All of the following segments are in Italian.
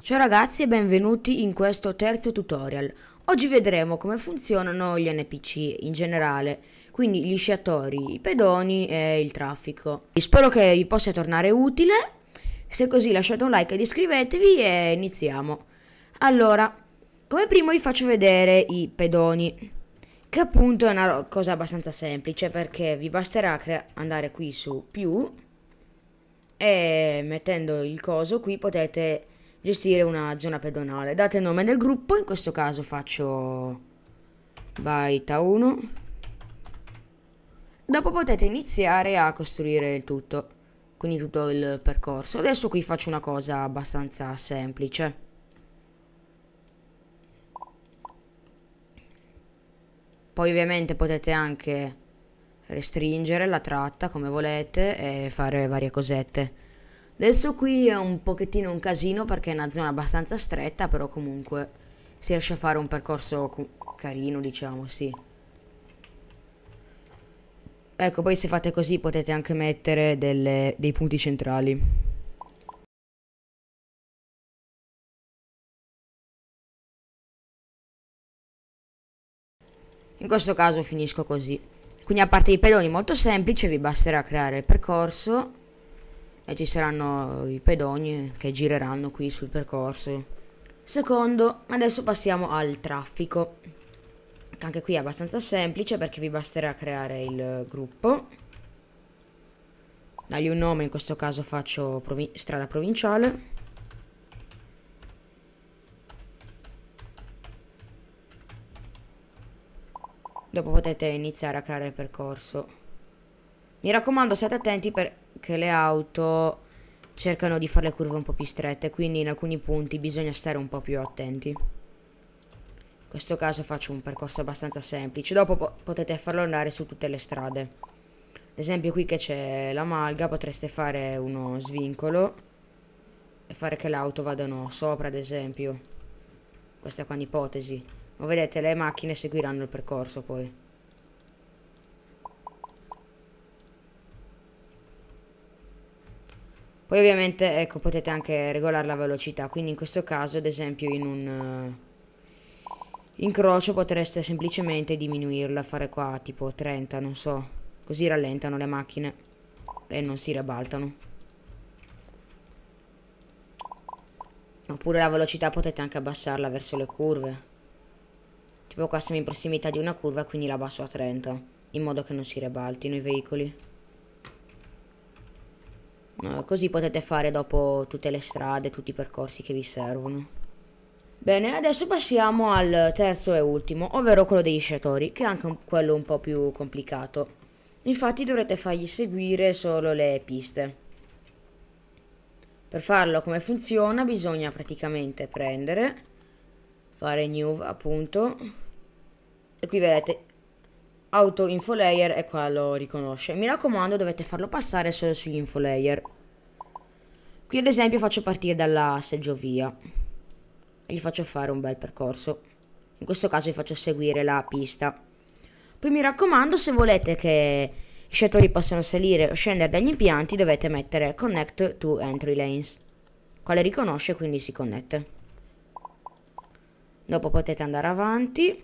Ciao ragazzi e benvenuti in questo terzo tutorial. Oggi vedremo come funzionano gli NPC in generale, quindi gli sciatori, i pedoni e il traffico. Spero che vi possa tornare utile, se così lasciate un like ed iscrivetevi e iniziamo. Allora, come primo vi faccio vedere i pedoni, che appunto è una cosa abbastanza semplice perché vi basterà andare qui su più e mettendo il coso qui potete gestire una zona pedonale. Date il nome del gruppo, in questo caso faccio baita 1. Dopo potete iniziare a costruire il tutto, quindi tutto il percorso. Adesso qui faccio una cosa abbastanza semplice. Poi ovviamente potete anche restringere la tratta come volete e fare varie cosette. Adesso qui è un pochettino un casino perché è una zona abbastanza stretta, però comunque si riesce a fare un percorso carino, diciamo, sì. Ecco, poi se fate così potete anche mettere delle, dei punti centrali. In questo caso finisco così. Quindi a parte i pedoni molto semplice vi basterà creare il percorso e ci saranno i pedoni che gireranno qui sul percorso. Secondo, adesso passiamo al traffico. Anche qui è abbastanza semplice perché vi basterà creare il gruppo. Dagli un nome, in questo caso faccio provin strada provinciale. Dopo potete iniziare a creare il percorso. Mi raccomando, siate attenti per che le auto cercano di fare le curve un po' più strette, quindi in alcuni punti bisogna stare un po' più attenti. In questo caso faccio un percorso abbastanza semplice, dopo po potete farlo andare su tutte le strade. Ad esempio qui che c'è la malga potreste fare uno svincolo e fare che le auto vadano sopra ad esempio. Questa qua è un'ipotesi. Ma vedete le macchine seguiranno il percorso poi. Poi ovviamente ecco, potete anche regolare la velocità, quindi in questo caso ad esempio in un uh, incrocio potreste semplicemente diminuirla, fare qua tipo 30, non so, così rallentano le macchine e non si ribaltano. Oppure la velocità potete anche abbassarla verso le curve. Tipo qua siamo in prossimità di una curva, quindi la basso a 30, in modo che non si ribaltino i veicoli. Eh. Eh, così potete fare dopo tutte le strade, tutti i percorsi che vi servono. Bene, adesso passiamo al terzo e ultimo, ovvero quello degli sciatori, che è anche un, quello un po' più complicato. Infatti dovrete fargli seguire solo le piste. Per farlo come funziona bisogna praticamente prendere, fare new appunto, e qui vedete auto info layer e qua lo riconosce. Mi raccomando dovete farlo passare solo sugli info layer. Qui ad esempio faccio partire dalla seggiovia e gli faccio fare un bel percorso. In questo caso gli faccio seguire la pista. Poi mi raccomando se volete che i sciatori possano salire o scendere dagli impianti dovete mettere connect to entry lanes. Quale riconosce quindi si connette. Dopo potete andare avanti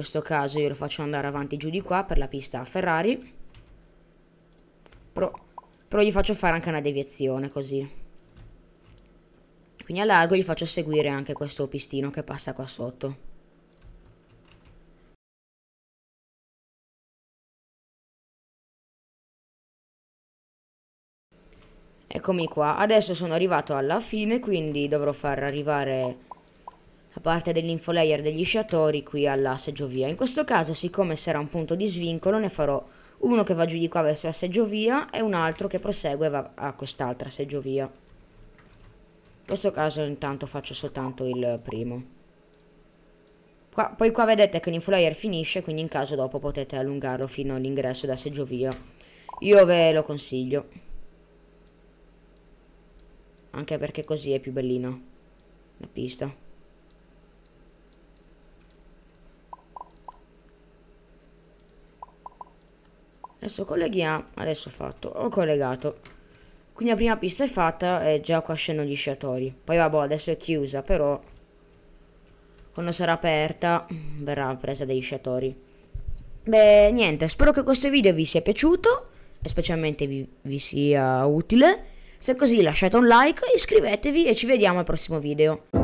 questo caso io lo faccio andare avanti giù di qua per la pista Ferrari però, però gli faccio fare anche una deviazione così quindi a largo gli faccio seguire anche questo pistino che passa qua sotto Eccomi qua, adesso sono arrivato alla fine quindi dovrò far arrivare da parte dell'infolayer degli sciatori qui alla seggiovia. In questo caso, siccome sarà un punto di svincolo, ne farò uno che va giù di qua verso la seggiovia e un altro che prosegue va a quest'altra seggiovia. In questo caso intanto faccio soltanto il primo. Qua, poi qua vedete che l'infolayer finisce, quindi in caso dopo potete allungarlo fino all'ingresso della seggiovia. Io ve lo consiglio. Anche perché così è più bellino. La pista. Adesso colleghiamo, adesso ho fatto, ho collegato. Quindi la prima pista è fatta e già qua scendono gli sciatori. Poi vabbè, adesso è chiusa, però quando sarà aperta mm, verrà presa dagli sciatori. Beh, niente, spero che questo video vi sia piaciuto e specialmente vi, vi sia utile. Se così lasciate un like, iscrivetevi e ci vediamo al prossimo video.